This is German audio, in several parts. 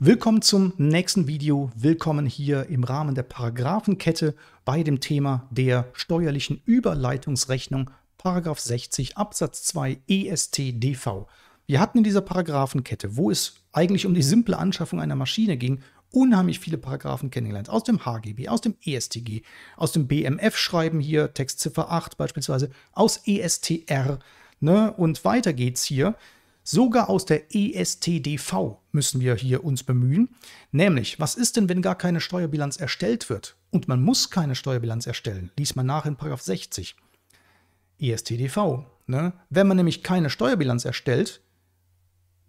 Willkommen zum nächsten Video, willkommen hier im Rahmen der Paragraphenkette bei dem Thema der steuerlichen Überleitungsrechnung, Paragraph 60 Absatz 2 ESTDV. Wir hatten in dieser Paragraphenkette, wo es eigentlich um die simple Anschaffung einer Maschine ging, unheimlich viele Paragraphen kennengelernt. Aus dem HGB, aus dem ESTG, aus dem BMF schreiben hier, Textziffer 8 beispielsweise, aus ESTR. Ne? Und weiter geht's hier. Sogar aus der ESTDV müssen wir hier uns bemühen. Nämlich, was ist denn, wenn gar keine Steuerbilanz erstellt wird? Und man muss keine Steuerbilanz erstellen. Lies man nach in 60. ESTDV. Ne? Wenn man nämlich keine Steuerbilanz erstellt,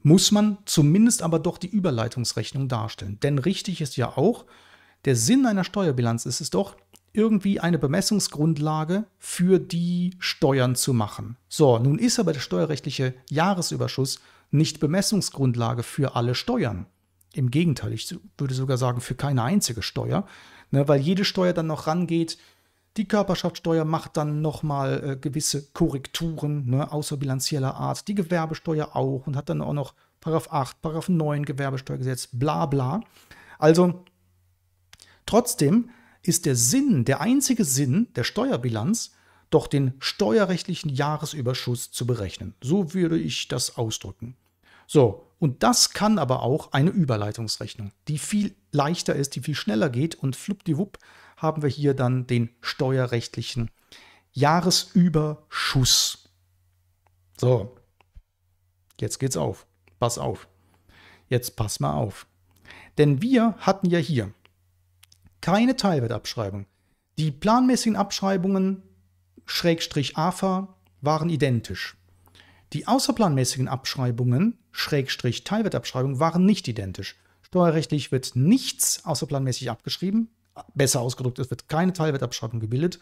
muss man zumindest aber doch die Überleitungsrechnung darstellen. Denn richtig ist ja auch, der Sinn einer Steuerbilanz ist es doch, irgendwie eine Bemessungsgrundlage für die Steuern zu machen. So, nun ist aber der steuerrechtliche Jahresüberschuss nicht Bemessungsgrundlage für alle Steuern. Im Gegenteil, ich würde sogar sagen, für keine einzige Steuer, ne, weil jede Steuer dann noch rangeht. Die Körperschaftssteuer macht dann nochmal äh, gewisse Korrekturen ne, außerbilanzieller Art, die Gewerbesteuer auch und hat dann auch noch Paragraph 8, Paragraph 9 Gewerbesteuergesetz, bla bla. Also trotzdem ist der Sinn, der einzige Sinn der Steuerbilanz, doch den steuerrechtlichen Jahresüberschuss zu berechnen. So würde ich das ausdrücken. So, und das kann aber auch eine Überleitungsrechnung, die viel leichter ist, die viel schneller geht und fluppdiwupp haben wir hier dann den steuerrechtlichen Jahresüberschuss. So, jetzt geht's auf. Pass auf. Jetzt pass mal auf. Denn wir hatten ja hier keine Teilwertabschreibung. Die planmäßigen Abschreibungen Schrägstrich AFA waren identisch. Die außerplanmäßigen Abschreibungen Schrägstrich Teilwertabschreibung waren nicht identisch. Steuerrechtlich wird nichts außerplanmäßig abgeschrieben. Besser ausgedrückt, es wird keine Teilwertabschreibung gebildet.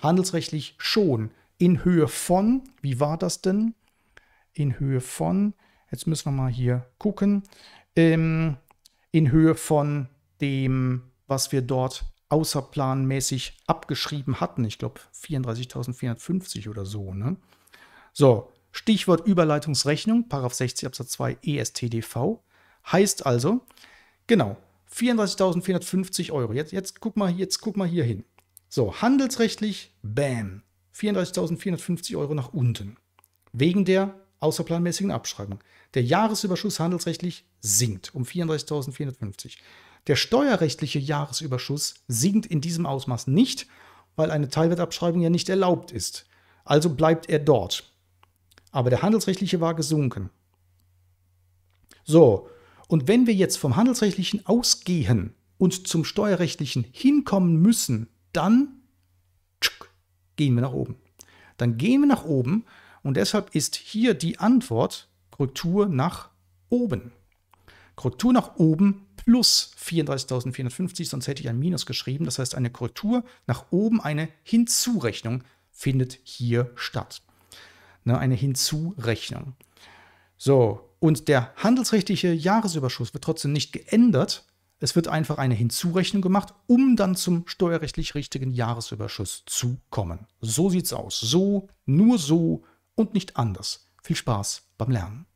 Handelsrechtlich schon. In Höhe von, wie war das denn? In Höhe von, jetzt müssen wir mal hier gucken, ähm, in Höhe von dem was wir dort außerplanmäßig abgeschrieben hatten. Ich glaube 34.450 oder so. Ne? So, Stichwort Überleitungsrechnung, Paragraph 60 Absatz 2 ESTDV. Heißt also, genau, 34.450 Euro. Jetzt, jetzt, guck mal, jetzt guck mal hier hin. So, handelsrechtlich, bam, 34.450 Euro nach unten. Wegen der außerplanmäßigen Abschreibung. Der Jahresüberschuss handelsrechtlich sinkt um 34.450. Der steuerrechtliche Jahresüberschuss sinkt in diesem Ausmaß nicht, weil eine Teilwertabschreibung ja nicht erlaubt ist. Also bleibt er dort. Aber der handelsrechtliche war gesunken. So, und wenn wir jetzt vom handelsrechtlichen ausgehen und zum steuerrechtlichen hinkommen müssen, dann gehen wir nach oben. Dann gehen wir nach oben und deshalb ist hier die Antwort Korrektur nach oben. Korrektur nach oben plus 34.450, sonst hätte ich ein Minus geschrieben. Das heißt, eine Korrektur nach oben, eine Hinzurechnung findet hier statt. Ne, eine Hinzurechnung. So, und der handelsrechtliche Jahresüberschuss wird trotzdem nicht geändert. Es wird einfach eine Hinzurechnung gemacht, um dann zum steuerrechtlich richtigen Jahresüberschuss zu kommen. So sieht's aus. So, nur so und nicht anders. Viel Spaß beim Lernen.